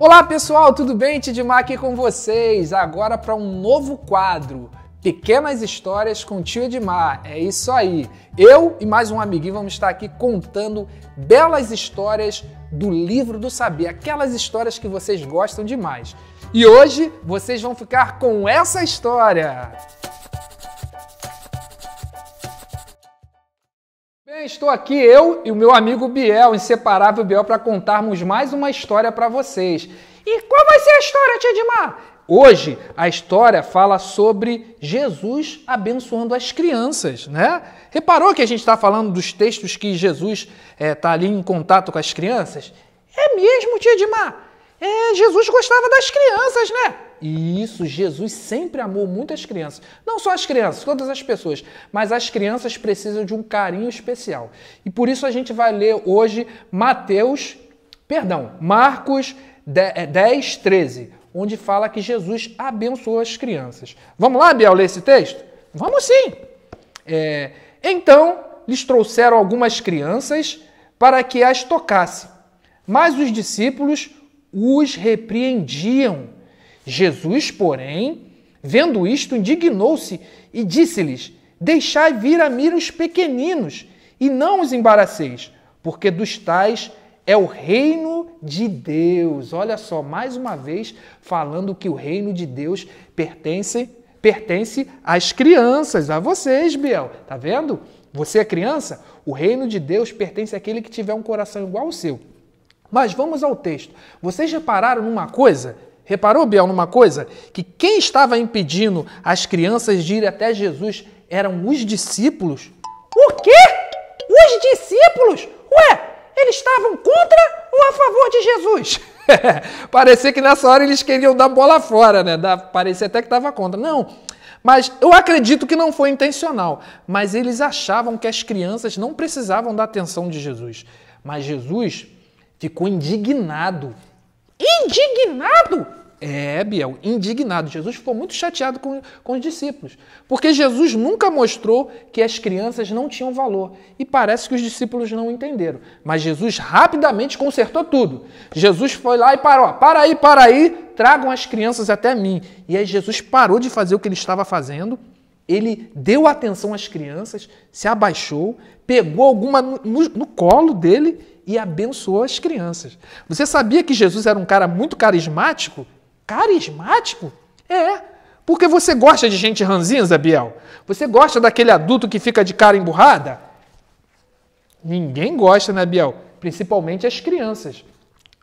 Olá pessoal, tudo bem? Tidimar aqui com vocês, agora para um novo quadro. Pequenas histórias com tio Edmar, é isso aí. Eu e mais um amiguinho vamos estar aqui contando belas histórias do livro do saber, aquelas histórias que vocês gostam demais. E hoje vocês vão ficar com essa história. bem, estou aqui eu e o meu amigo Biel, inseparável Biel, para contarmos mais uma história para vocês. E qual vai ser a história, Tidmar? Hoje a história fala sobre Jesus abençoando as crianças, né? Reparou que a gente está falando dos textos que Jesus está eh, é, ali em contato com as crianças? É mesmo, Tidmar? É, Jesus gostava das crianças, né? Isso, Jesus sempre amou muito as crianças. Não só as crianças, todas as pessoas. Mas as crianças precisam de um carinho especial. E por isso a gente vai ler hoje Mateus, perdão, Marcos 10, 13, é, onde fala que Jesus abençoou as crianças. Vamos lá, Biel, ler esse texto? Vamos sim! É, então lhes trouxeram algumas crianças para que as tocasse. Mas os discípulos os repreendiam. Jesus, porém, vendo isto, indignou-se e disse-lhes: Deixai vir a mim os pequeninos e não os embaraceis, porque dos tais é o reino de Deus. Olha só, mais uma vez falando que o reino de Deus pertence pertence às crianças, a vocês, Biel. Tá vendo? Você é criança? O reino de Deus pertence àquele que tiver um coração igual ao seu. Mas vamos ao texto. Vocês repararam numa coisa? Reparou, Biel, numa coisa? Que quem estava impedindo as crianças de ir até Jesus eram os discípulos? O quê? Os discípulos? Ué, eles estavam contra ou a favor de Jesus? Parecia que nessa hora eles queriam dar bola fora, né? Parecia até que estava contra. Não, mas eu acredito que não foi intencional. Mas eles achavam que as crianças não precisavam da atenção de Jesus. Mas Jesus ficou indignado. Indignado? É, Biel, indignado. Jesus ficou muito chateado com, com os discípulos, porque Jesus nunca mostrou que as crianças não tinham valor e parece que os discípulos não entenderam. Mas Jesus rapidamente consertou tudo. Jesus foi lá e parou: para aí, para aí, tragam as crianças até mim. E aí Jesus parou de fazer o que ele estava fazendo ele deu atenção às crianças, se abaixou, pegou alguma no, no, colo dele e abençoou as crianças. Você sabia que Jesus era um cara muito carismático? Carismático? É. Porque você gosta de gente ranzinza, Biel? Você gosta daquele adulto que fica de cara emburrada? Ninguém gosta, né, Biel? Principalmente as crianças.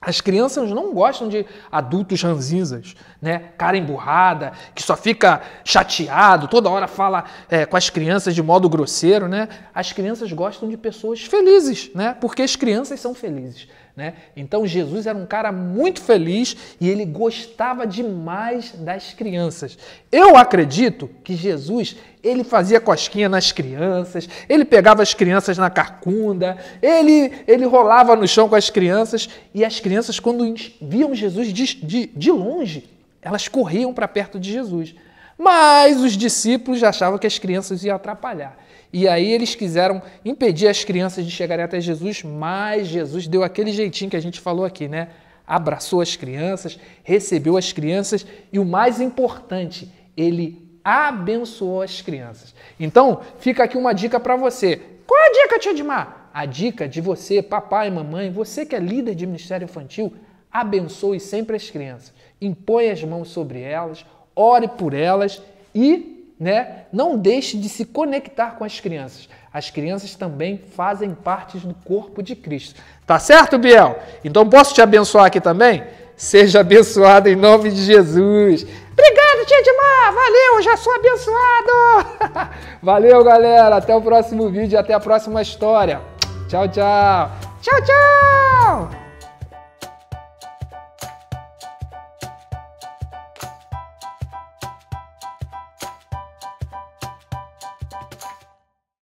As crianças não gostam de adultos ranzinzas, né? Cara emburrada, que só fica chateado, toda hora fala é, com as crianças de modo grosseiro, né? As crianças gostam de pessoas felizes, né? Porque as crianças são felizes. Né? Então Jesus era um cara muito feliz e ele gostava demais das crianças. Eu acredito que Jesus ele fazia cosquinha nas crianças, ele pegava as crianças na carcunda, ele, ele rolava no chão com as crianças e as crianças quando viam Jesus de, de, de longe elas corriam para perto de Jesus. Mas os discípulos achavam que as crianças iam atrapalhar. E aí eles quiseram impedir as crianças de chegarem até Jesus, mas Jesus deu aquele jeitinho que a gente falou aqui, né? Abraçou as crianças, recebeu as crianças e o mais importante, ele abençoou as crianças. Então, fica aqui uma dica para você. Qual é a dica, tia Edmar? A dica de você, papai, mamãe, você que é líder de ministério infantil, abençoe sempre as crianças. Impõe as mãos sobre elas, ore por elas e né, não deixe de se conectar com as crianças. As crianças também fazem parte do corpo de Cristo. Tá certo, Biel? Então posso te abençoar aqui também? Seja abençoado em nome de Jesus. Obrigado, tia Edmar. Valeu, já sou abençoado. Valeu, galera. Até o próximo vídeo, até a próxima história. Tchau, tchau. Tchau, tchau.